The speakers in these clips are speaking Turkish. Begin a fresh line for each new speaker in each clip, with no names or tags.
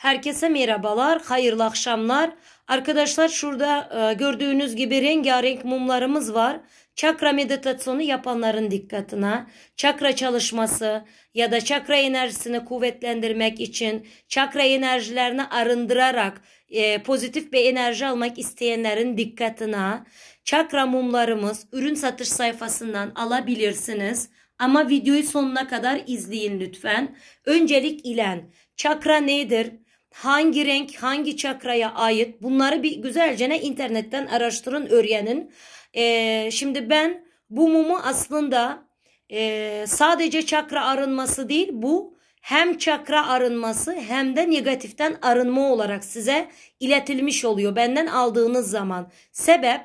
Herkese merhabalar, hayırlı akşamlar. Arkadaşlar şurada e, gördüğünüz gibi rengarenk mumlarımız var. Çakra meditasyonu yapanların dikkatine, çakra çalışması ya da çakra enerjisini kuvvetlendirmek için çakra enerjilerini arındırarak e, pozitif bir enerji almak isteyenlerin dikkatine çakra mumlarımız ürün satış sayfasından alabilirsiniz. Ama videoyu sonuna kadar izleyin lütfen. Öncelik ile çakra nedir? hangi renk hangi çakraya ait bunları bir güzelce ne internetten araştırın öğrenin. Ee, şimdi ben bu mumu aslında e, sadece çakra arınması değil bu hem çakra arınması hem de negatiften arınma olarak size iletilmiş oluyor benden aldığınız zaman. Sebep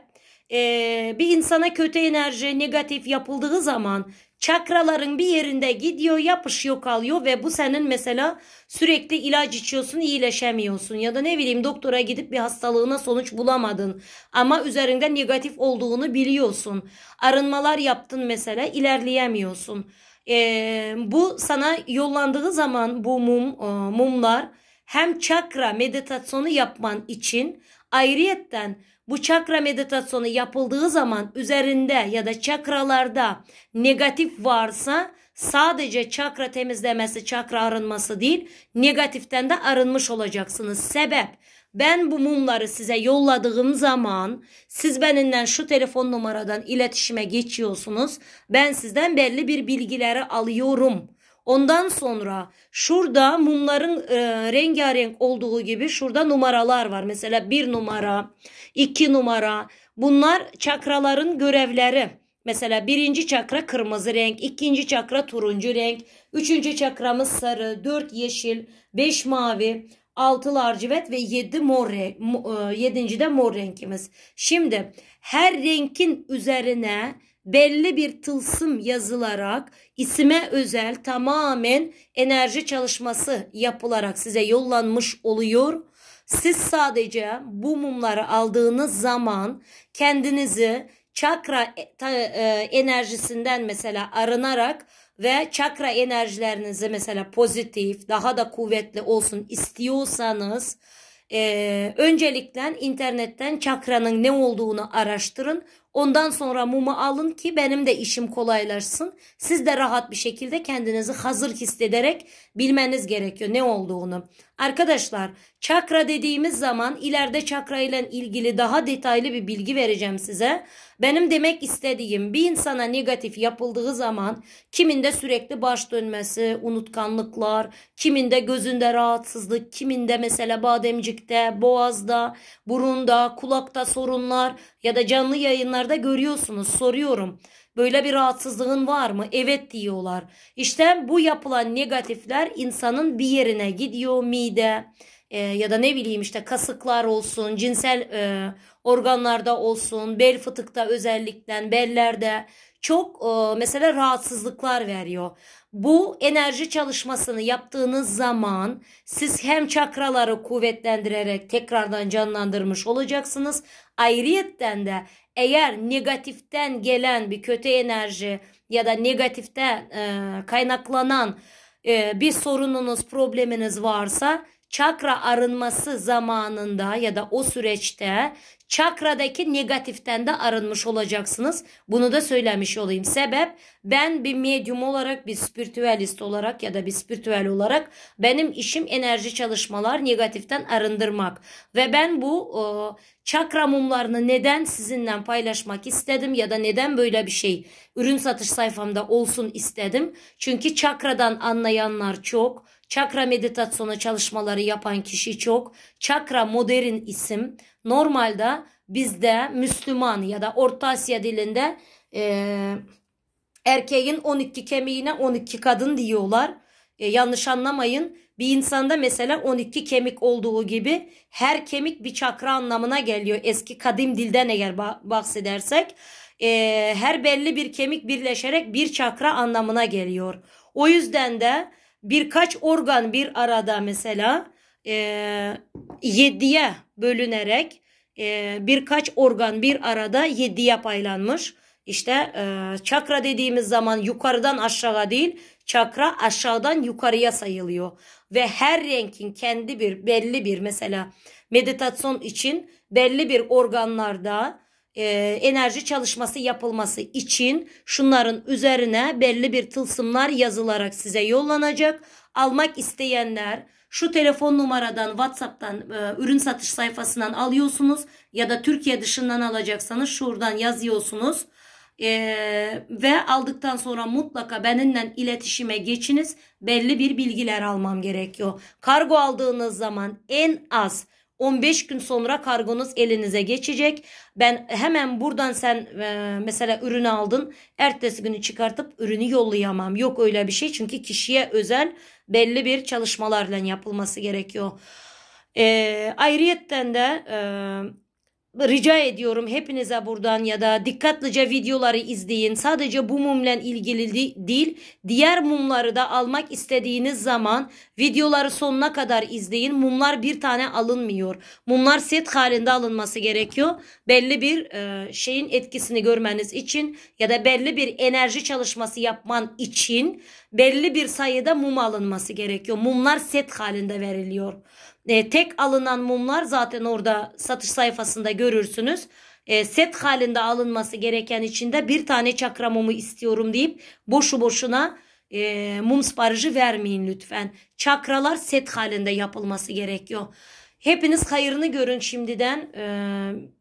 e, bir insana kötü enerji negatif yapıldığı zaman Çakraların bir yerinde gidiyor yapışıyor kalıyor ve bu senin mesela sürekli ilaç içiyorsun iyileşemiyorsun ya da ne bileyim doktora gidip bir hastalığına sonuç bulamadın ama üzerinde negatif olduğunu biliyorsun. Arınmalar yaptın mesela ilerleyemiyorsun. Ee, bu sana yollandığı zaman bu mum e, mumlar hem çakra meditasyonu yapman için ayrıyetten bu çakra meditasyonu yapıldığı zaman üzerinde ya da çakralarda negatif varsa sadece çakra temizlemesi, çakra arınması değil, negatiften de arınmış olacaksınız. Sebep ben bu mumları size yolladığım zaman siz benimden şu telefon numaradan iletişime geçiyorsunuz. Ben sizden belli bir bilgileri alıyorum. Ondan sonra şurada mumların e, rengarenk olduğu gibi şurada numaralar var. Mesela bir numara, iki numara. Bunlar çakraların görevleri. Mesela birinci çakra kırmızı renk, ikinci çakra turuncu renk, üçüncü çakramız sarı, dört yeşil, beş mavi, altı larcivet ve yedi mor renk, e, yedinci de mor renkimiz. Şimdi her renkin üzerine belli bir tılsım yazılarak isime özel tamamen enerji çalışması yapılarak size yollanmış oluyor. Siz sadece bu mumları aldığınız zaman kendinizi çakra e, e, enerjisinden mesela arınarak ve çakra enerjilerinizi mesela pozitif daha da kuvvetli olsun istiyorsanız e, öncelikle internetten çakranın ne olduğunu araştırın. Ondan sonra mumu alın ki benim de işim kolaylaşsın. Siz de rahat bir şekilde kendinizi hazır hissederek bilmeniz gerekiyor ne olduğunu. Arkadaşlar çakra dediğimiz zaman ileride çakra ile ilgili daha detaylı bir bilgi vereceğim size. Benim demek istediğim bir insana negatif yapıldığı zaman kiminde sürekli baş dönmesi, unutkanlıklar, kiminde gözünde rahatsızlık, kiminde mesela bademcikte, boğazda, burunda, kulakta sorunlar ya da canlı yayınlarda görüyorsunuz soruyorum. Böyle bir rahatsızlığın var mı? Evet diyorlar. İşte bu yapılan negatifler insanın bir yerine gidiyor mide e, ya da ne bileyim işte kasıklar olsun, cinsel e, organlarda olsun, bel fıtıkta özellikle bellerde çok e, mesela rahatsızlıklar veriyor. Bu enerji çalışmasını yaptığınız zaman siz hem çakraları kuvvetlendirerek tekrardan canlandırmış olacaksınız. Ayrıyetten de eğer negatiften gelen bir kötü enerji ya da negatifte e, kaynaklanan e, bir sorununuz, probleminiz varsa çakra arınması zamanında ya da o süreçte çakradaki negatiften de arınmış olacaksınız. Bunu da söylemiş olayım. Sebep ben bir medyum olarak, bir spiritüelist olarak ya da bir spiritüel olarak benim işim enerji çalışmalar negatiften arındırmak. Ve ben bu e, çakra mumlarını neden sizinle paylaşmak istedim ya da neden böyle bir şey ürün satış sayfamda olsun istedim. Çünkü çakradan anlayanlar çok Çakra meditasyonu çalışmaları yapan kişi çok. Çakra modern isim. Normalde bizde Müslüman ya da Orta Asya dilinde e, erkeğin 12 kemiğine 12 kadın diyorlar. E, yanlış anlamayın. Bir insanda mesela 12 kemik olduğu gibi her kemik bir çakra anlamına geliyor. Eski kadim dilden eğer bahsedersek e, her belli bir kemik birleşerek bir çakra anlamına geliyor. O yüzden de birkaç organ bir arada mesela e, yediye bölünerek e, birkaç organ bir arada yediye paylanmış. İşte e, çakra dediğimiz zaman yukarıdan aşağı değil çakra aşağıdan yukarıya sayılıyor. Ve her renkin kendi bir belli bir mesela meditasyon için belli bir organlarda e, enerji çalışması yapılması için şunların üzerine belli bir tılsımlar yazılarak size yollanacak. Almak isteyenler şu telefon numaradan WhatsApp'tan e, ürün satış sayfasından alıyorsunuz ya da Türkiye dışından alacaksanız şuradan yazıyorsunuz. Ee, ve aldıktan sonra mutlaka benimle iletişime geçiniz. Belli bir bilgiler almam gerekiyor. Kargo aldığınız zaman en az 15 gün sonra kargonuz elinize geçecek. Ben hemen buradan sen e, mesela ürünü aldın. Ertesi günü çıkartıp ürünü yollayamam. Yok öyle bir şey çünkü kişiye özel belli bir çalışmalarla yapılması gerekiyor. E, ayrıyetten de e, rica ediyorum hepinize buradan ya da dikkatlice videoları izleyin. Sadece bu mumla ilgili değil diğer mumları da almak istediğiniz zaman videoları sonuna kadar izleyin. Mumlar bir tane alınmıyor. Mumlar set halinde alınması gerekiyor. Belli bir e, şeyin etkisini görmeniz için ya da belli bir enerji çalışması yapman için belli bir sayıda mum alınması gerekiyor. Mumlar set halinde veriliyor. E, tek alınan mumlar zaten orada satış sayfasında görürsünüz. E, set halinde alınması gereken içinde bir tane çakra mumu istiyorum deyip boşu boşuna e, mum siparişi vermeyin lütfen. Çakralar set halinde yapılması gerekiyor. Hepiniz hayırını görün şimdiden. E,